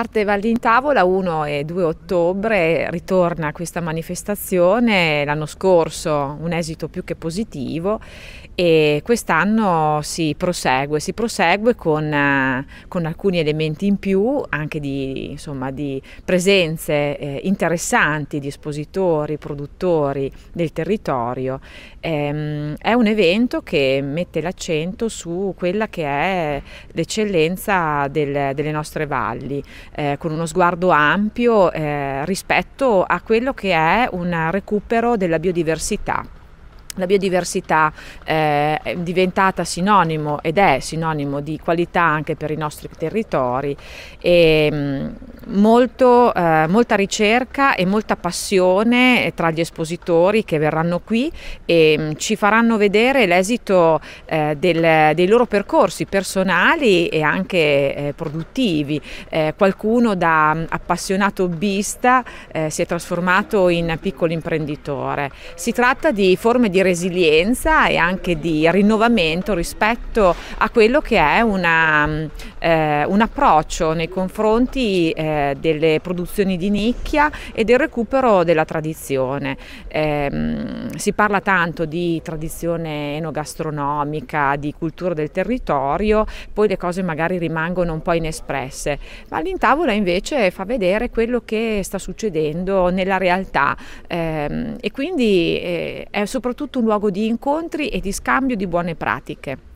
Parte Valli in Tavola, 1 e 2 ottobre, ritorna questa manifestazione, l'anno scorso un esito più che positivo e quest'anno si prosegue, si prosegue con, eh, con, alcuni elementi in più anche di, insomma, di presenze eh, interessanti di espositori, produttori del territorio. Ehm, è un evento che mette l'accento su quella che è l'eccellenza del, delle nostre valli eh, con uno sguardo ampio eh, rispetto a quello che è un recupero della biodiversità. La biodiversità eh, è diventata sinonimo ed è sinonimo di qualità anche per i nostri territori e, mh, mm, molto, eh, molta ricerca e molta passione eh, tra gli espositori che verranno qui e mm, ci faranno vedere l'esito eh, del, dei loro percorsi personali e anche eh, produttivi. Eh, qualcuno da mm, appassionato hobbista eh, si è trasformato in piccolo imprenditore. Si tratta di forme di resilienza e anche di rinnovamento rispetto a quello che è una, mm, un approccio nei confronti eh, eh, delle produzioni di nicchia e del recupero della tradizione. Eh, si parla tanto di tradizione enogastronomica, di cultura del territorio, poi le cose magari rimangono un po' inespresse, ma l'intavola invece fa vedere quello che sta succedendo nella realtà eh, e quindi eh, è soprattutto un luogo di incontri e di scambio di buone pratiche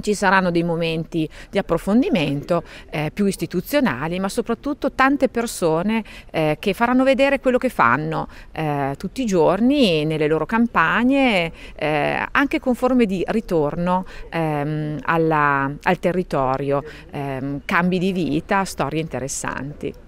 ci saranno dei momenti di approfondimento eh, più istituzionali, ma soprattutto tante persone eh, che faranno vedere quello che fanno eh, tutti i giorni nelle loro campagne, eh, anche con forme di ritorno ehm, alla, al territorio, ehm, cambi di vita, storie interessanti.